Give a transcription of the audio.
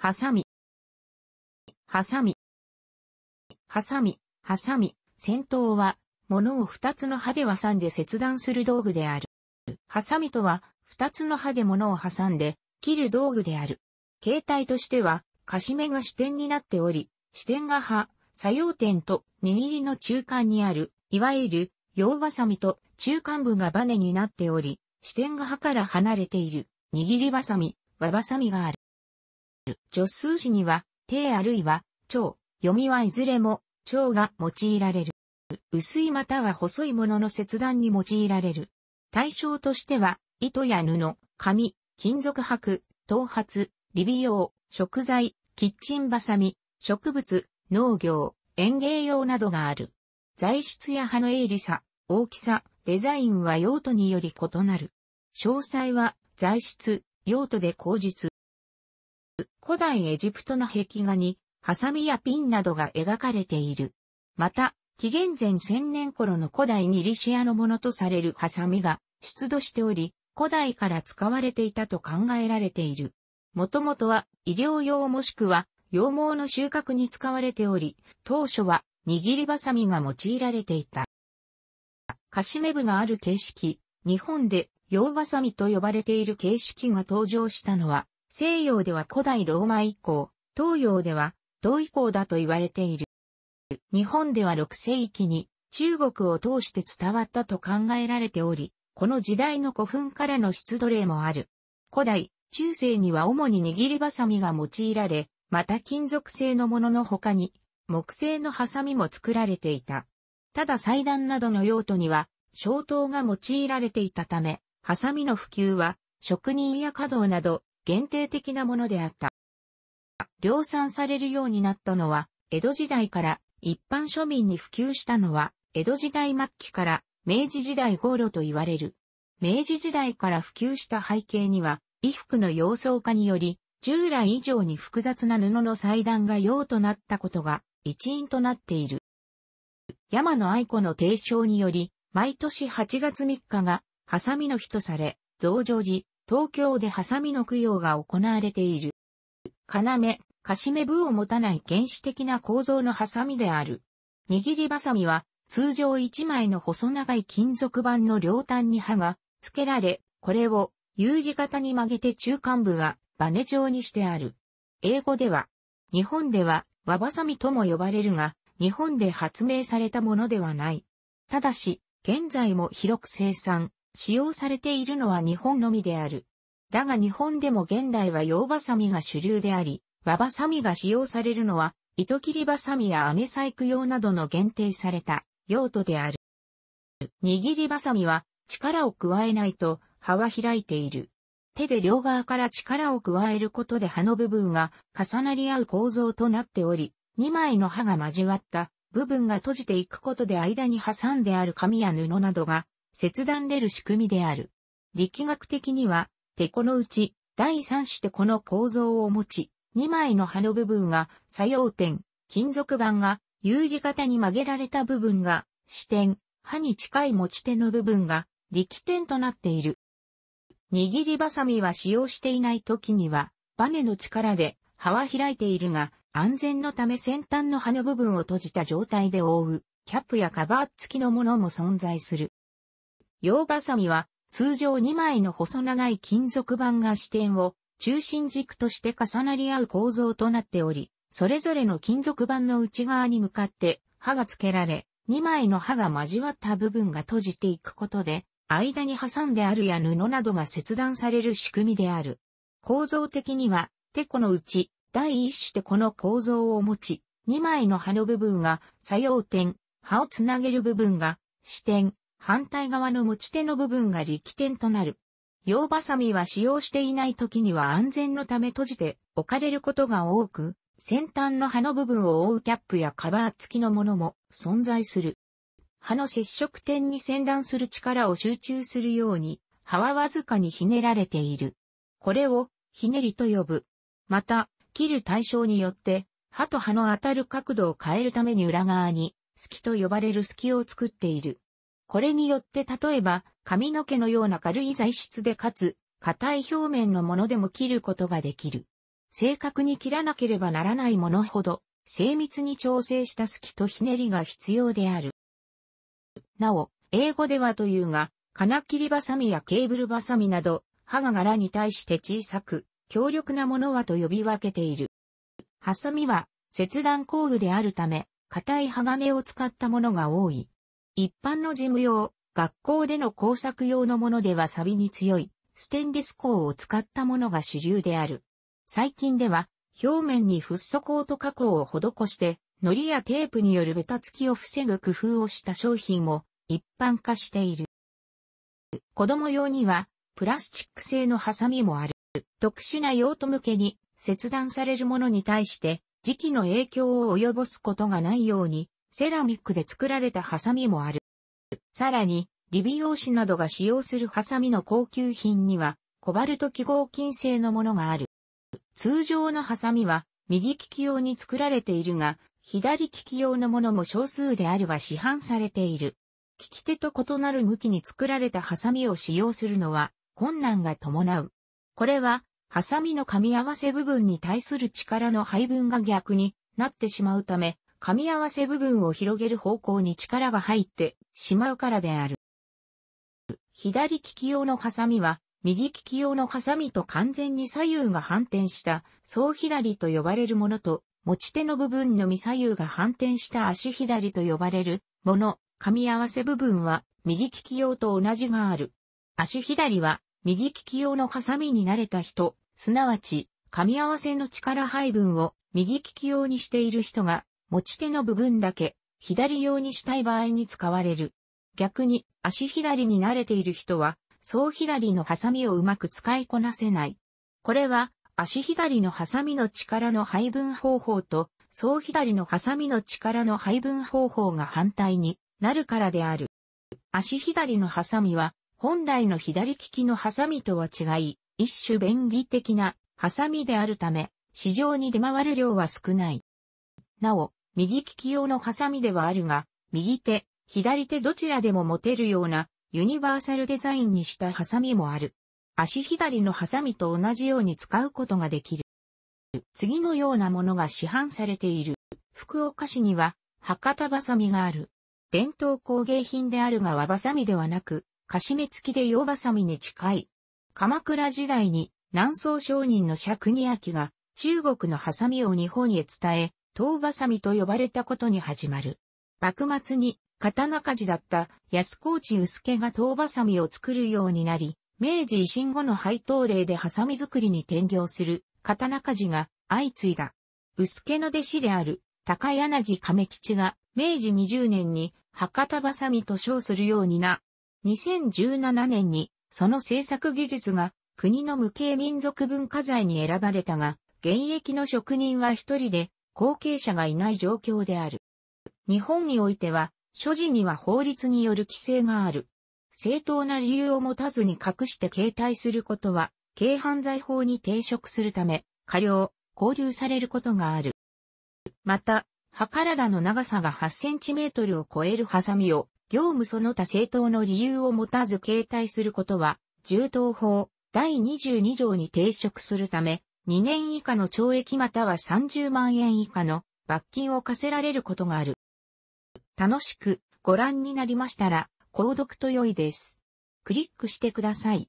はさみ、はさみ、はさみ、はさみ、先頭は、物を二つの刃で挟んで切断する道具である。ハサミとは、二つの刃で物を挟んで、切る道具である。形態としては、かしめが支点になっており、支点が刃、作用点と握りの中間にある、いわゆる、用バサミと中間部がバネになっており、支点が刃から離れている、握りバサミ、和バサミがある。る助数詞には、手あるいは、腸、読みはいずれも、腸が用いられる。薄いまたは細いものの切断に用いられる。対象としては、糸や布、紙、金属箔、頭髪、リビ用、食材、キッチンバサミ、植物、農業、園芸用などがある。材質や葉の鋭利さ、大きさ、デザインは用途により異なる。詳細は材質、用途で口述。古代エジプトの壁画に、ハサミやピンなどが描かれている。また、紀元前1000年頃の古代ニリシアのものとされるハサミが出土しており、古代から使われていたと考えられている。もともとは医療用もしくは羊毛の収穫に使われており、当初は握りばさみが用いられていた。カシメ部がある形式、日本で洋バサミと呼ばれている形式が登場したのは西洋では古代ローマ以降、東洋では同以降だと言われている。日本では6世紀に中国を通して伝わったと考えられており、この時代の古墳からの出土例もある。古代、中世には主に握りばさみが用いられ、また金属製のものの他に、木製のハサミも作られていた。ただ祭壇などの用途には、消灯が用いられていたため、ハサミの普及は、職人や稼働など、限定的なものであった。量産されるようになったのは、江戸時代から一般庶民に普及したのは、江戸時代末期から明治時代頃と言われる。明治時代から普及した背景には、衣服の様相化により、従来以上に複雑な布の裁断が用となったことが一因となっている。山野愛子の提唱により、毎年8月3日が、ハサミの日とされ、増上寺、東京でハサミの供養が行われている。要、かしめ部を持たない原始的な構造のハサミである。握りバサミは、通常一枚の細長い金属板の両端に刃が付けられ、これを U 字型に曲げて中間部がバネ状にしてある。英語では、日本では和バサミとも呼ばれるが、日本で発明されたものではない。ただし、現在も広く生産、使用されているのは日本のみである。だが日本でも現代は洋バサミが主流であり、和バサミが使用されるのは、糸切りバサミや飴細工用などの限定された用途である。握りバサミは力を加えないと刃は開いている。手で両側から力を加えることで刃の部分が重なり合う構造となっており、2枚の刃が交わった部分が閉じていくことで間に挟んである紙や布などが切断れる仕組みである。力学的には、手このうち、第三種手この構造を持ち、2枚の刃の部分が作用点、金属板が U 字型に曲げられた部分が支点、刃に近い持ち手の部分が力点となっている。握りバサミは使用していない時には、バネの力で刃は開いているが、安全のため先端の刃の部分を閉じた状態で覆う、キャップやカバー付きのものも存在する。用バサミは通常2枚の細長い金属板が支点を中心軸として重なり合う構造となっており、それぞれの金属板の内側に向かって刃が付けられ、2枚の刃が交わった部分が閉じていくことで、間に挟んであるや布などが切断される仕組みである。構造的には、テコのうち、第一種テコの構造を持ち、2枚の刃の部分が作用点、刃をつなげる部分が支点、反対側の持ち手の部分が力点となる。用バサミは使用していない時には安全のため閉じて置かれることが多く、先端の刃の部分を覆うキャップやカバー付きのものも存在する。刃の接触点に先断する力を集中するように、刃はわずかにひねられている。これをひねりと呼ぶ。また、切る対象によって、刃と刃の当たる角度を変えるために裏側に、隙と呼ばれる隙を作っている。これによって例えば髪の毛のような軽い材質でかつ硬い表面のものでも切ることができる。正確に切らなければならないものほど精密に調整した隙とひねりが必要である。なお、英語ではというが、金切りバサミやケーブルバサミなど、刃が柄に対して小さく、強力なものはと呼び分けている。ハサミは切断工具であるため、硬い鋼を使ったものが多い。一般の事務用、学校での工作用のものでは錆に強い、ステンレス鋼を使ったものが主流である。最近では、表面にフッ素コート加工を施して、糊やテープによるベタつきを防ぐ工夫をした商品も一般化している。子供用には、プラスチック製のハサミもある。特殊な用途向けに切断されるものに対して、時期の影響を及ぼすことがないように、セラミックで作られたハサミもある。さらに、理美容師などが使用するハサミの高級品には、コバルト記号金製のものがある。通常のハサミは、右利き用に作られているが、左利き用のものも少数であるが市販されている。利き手と異なる向きに作られたハサミを使用するのは困難が伴う。これは、ハサミの噛み合わせ部分に対する力の配分が逆になってしまうため、噛み合わせ部分を広げる方向に力が入ってしまうからである。左利き用のハサミは、右利き用のハサミと完全に左右が反転した、総左と呼ばれるものと、持ち手の部分のみ左右が反転した足左と呼ばれるもの、噛み合わせ部分は右利き用と同じがある。足左は右利き用のハサミになれた人、すなわち噛み合わせの力配分を右利き用にしている人が持ち手の部分だけ、左用にしたい場合に使われる。逆に、足左に慣れている人は、総左のハサミをうまく使いこなせない。これは、足左のハサミの力の配分方法と、総左のハサミの力の配分方法が反対になるからである。足左のハサミは、本来の左利きのハサミとは違い、一種便宜的なハサミであるため、市場に出回る量は少ない。なお、右利き用のハサミではあるが、右手、左手どちらでも持てるようなユニバーサルデザインにしたハサミもある。足左のハサミと同じように使うことができる。次のようなものが市販されている。福岡市には博多バサミがある。伝統工芸品であるが和バサミではなく、かしめ付きで洋バサミに近い。鎌倉時代に南宋商人の釈尼秋が中国のハサミを日本へ伝え、刀ばさみと呼ばれたことに始まる。幕末に刀鍛冶だった安河内薄家が刀ばさみを作るようになり、明治維新後の配当令でハサミ作りに転業する刀鍛冶が相次いだ。薄家の弟子である高柳亀吉が明治20年に博多ばさみと称するようにな。2017年にその制作技術が国の無形民族文化財に選ばれたが、現役の職人は一人で後継者がいない状況である。日本においては、所持には法律による規制がある。正当な理由を持たずに隠して携帯することは、軽犯罪法に抵触するため、過料、拘留されることがある。また、歯体の長さが8センチメートルを超えるハサミを、業務その他正当の理由を持たず携帯することは、銃刀法第22条に抵触するため、2年以下の懲役または30万円以下の罰金を課せられることがある。楽しくご覧になりましたら、購読と良いです。クリックしてください。